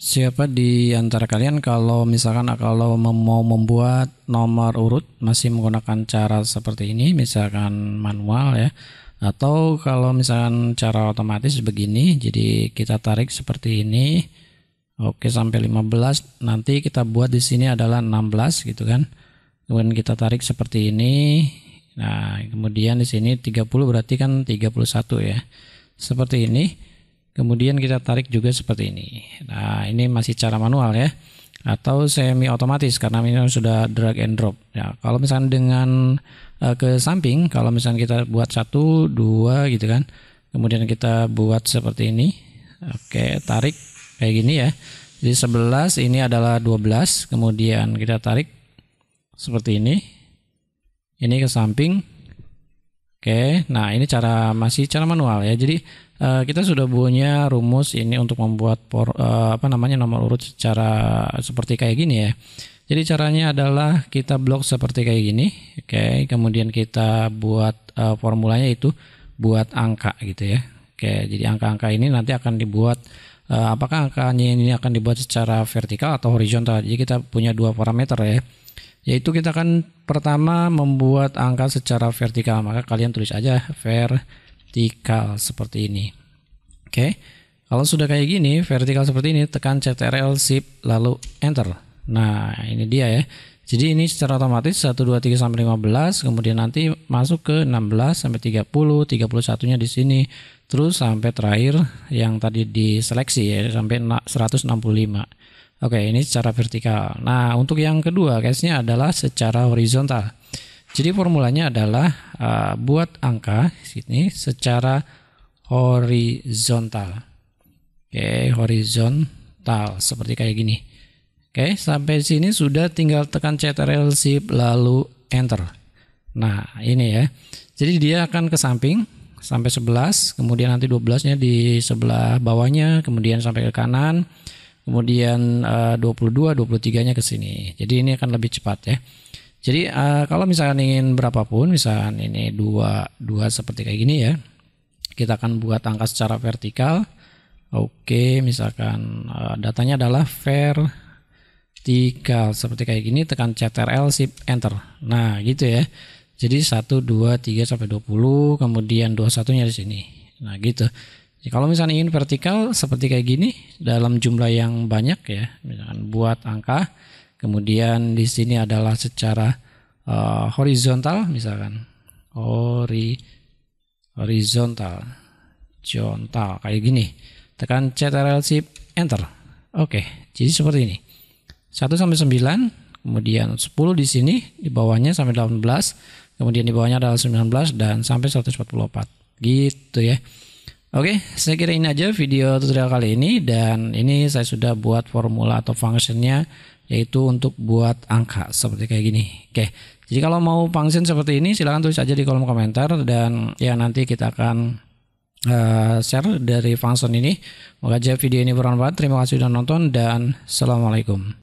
Siapa di antara kalian kalau misalkan kalau mau membuat nomor urut masih menggunakan cara seperti ini misalkan manual ya atau kalau misalkan cara otomatis begini jadi kita tarik seperti ini oke sampai 15 nanti kita buat di sini adalah 16 gitu kan kemudian kita tarik seperti ini nah kemudian di sini 30 berarti kan 31 ya seperti ini Kemudian kita tarik juga seperti ini. Nah, ini masih cara manual ya atau semi otomatis karena ini sudah drag and drop. Ya, kalau misalnya dengan uh, ke samping, kalau misalnya kita buat satu, dua gitu kan, kemudian kita buat seperti ini, oke tarik kayak gini ya. Jadi sebelas ini adalah 12, kemudian kita tarik seperti ini, ini ke samping, oke. Nah ini cara masih cara manual ya. Jadi Eh, kita sudah punya rumus ini untuk membuat por, uh, apa namanya nomor urut secara seperti kayak gini ya. Jadi caranya adalah kita blok seperti kayak gini, oke. Okay. Kemudian kita buat uh, formulanya itu buat angka gitu ya. Oke, okay. jadi angka-angka ini nanti akan dibuat uh, apakah angkanya ini akan dibuat secara vertikal atau horizontal. Jadi kita punya dua parameter ya yaitu kita akan pertama membuat angka secara vertikal maka kalian tulis aja ver vertikal seperti ini. Oke. Kalau sudah kayak gini, vertikal seperti ini, tekan CTRL Shift lalu Enter. Nah, ini dia ya. Jadi ini secara otomatis 1 2 3 sampai 15, kemudian nanti masuk ke 16 sampai 30, 31-nya di sini, terus sampai terakhir yang tadi diseleksi ya sampai 165. Oke, ini secara vertikal. Nah, untuk yang kedua case-nya adalah secara horizontal. Jadi formulanya adalah uh, buat angka sini secara horizontal. Oke, okay, horizontal seperti kayak gini. Oke, okay, sampai sini sudah tinggal tekan Ctrl Shift lalu enter. Nah, ini ya. Jadi dia akan ke samping sampai 11, kemudian nanti 12-nya di sebelah bawahnya, kemudian sampai ke kanan, kemudian uh, 22, 23-nya ke sini. Jadi ini akan lebih cepat ya. Jadi uh, kalau misalkan ingin berapapun, misalkan ini dua dua seperti kayak gini ya, kita akan buat angka secara vertikal. Oke, misalkan uh, datanya adalah vertikal seperti kayak gini, tekan CTRL Shift Enter. Nah, gitu ya. Jadi satu dua tiga sampai dua puluh, kemudian dua satunya di sini. Nah, gitu. Jadi kalau misalkan ingin vertikal seperti kayak gini dalam jumlah yang banyak ya, misalkan buat angka Kemudian di sini adalah secara uh, horizontal misalkan hori horizontal horizontal kayak gini. Tekan Ctrl Shift Enter. Oke, jadi seperti ini. 1 sampai 9, kemudian 10 di sini, di bawahnya sampai 18, kemudian di bawahnya adalah 19 dan sampai 144. Gitu ya. Oke, okay, saya kira ini aja video tutorial kali ini dan ini saya sudah buat formula atau functionnya yaitu untuk buat angka seperti kayak gini. Oke, okay. jadi kalau mau function seperti ini silahkan tulis aja di kolom komentar dan ya nanti kita akan uh, share dari function ini. Moga aja video ini bermanfaat. Terima kasih sudah nonton dan assalamualaikum.